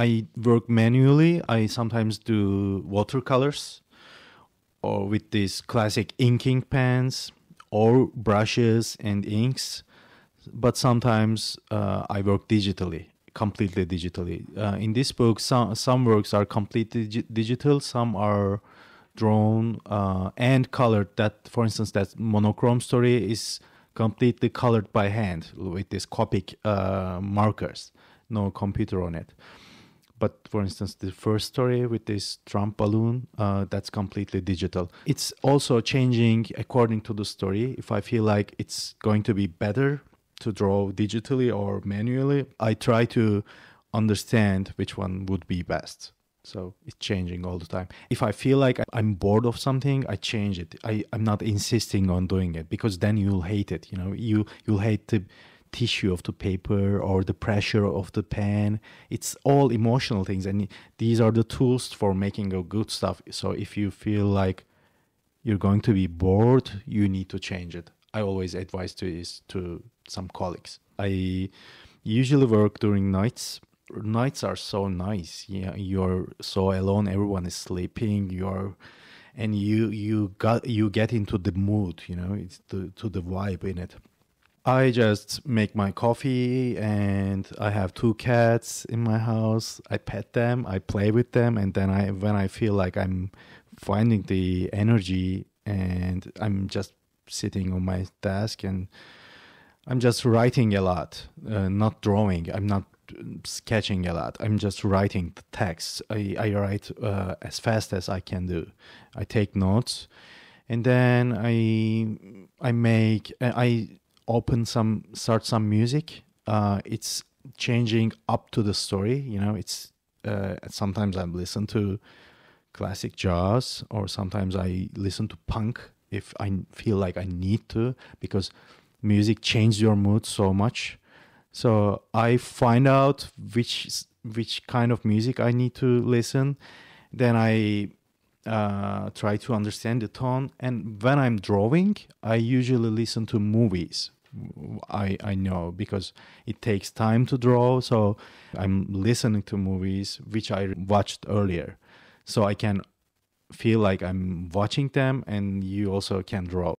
I work manually. I sometimes do watercolors or with these classic inking pens or brushes and inks. But sometimes uh, I work digitally, completely digitally. Uh, in this book, some, some works are completely dig- digital, some are drawn uh, and colored. That, for instance, that monochrome story is completely colored by hand with these Copic uh, markers, no computer on it. But for instance, the first story with this Trump balloon, uh, that's completely digital. It's also changing according to the story. If I feel like it's going to be better to draw digitally or manually, I try to understand which one would be best. So it's changing all the time. If I feel like I'm bored of something, I change it. I, I'm not insisting on doing it because then you'll hate it. You know, you you'll hate the tissue of the paper or the pressure of the pen. It's all emotional things, and these are the tools for making a good stuff. So if you feel like you're going to be bored, you need to change it. I always advise to is to some colleagues. I usually work during nights. Nights are so nice. Yeah, you're so alone. Everyone is sleeping. You're and you you got you get into the mood. You know, it's the, to the vibe in it I just make my coffee and I have two cats in my house. I pet them, I play with them, and then I when I feel like I'm finding the energy and I'm just sitting on my desk and I'm just writing a lot, uh, not drawing. I'm not sketching a lot. I'm just writing the text. I, I write uh, as fast as I can do. I take notes and then I I make I open some start some music uh, it's changing up to the story you know it's uh, sometimes i listen to classic jazz or sometimes i listen to punk if i feel like i need to because music changes your mood so much so i find out which which kind of music i need to listen then i uh, try to understand the tone and when i'm drawing i usually listen to movies I, I know because it takes time to draw. So I'm listening to movies which I watched earlier. So I can feel like I'm watching them and you also can draw.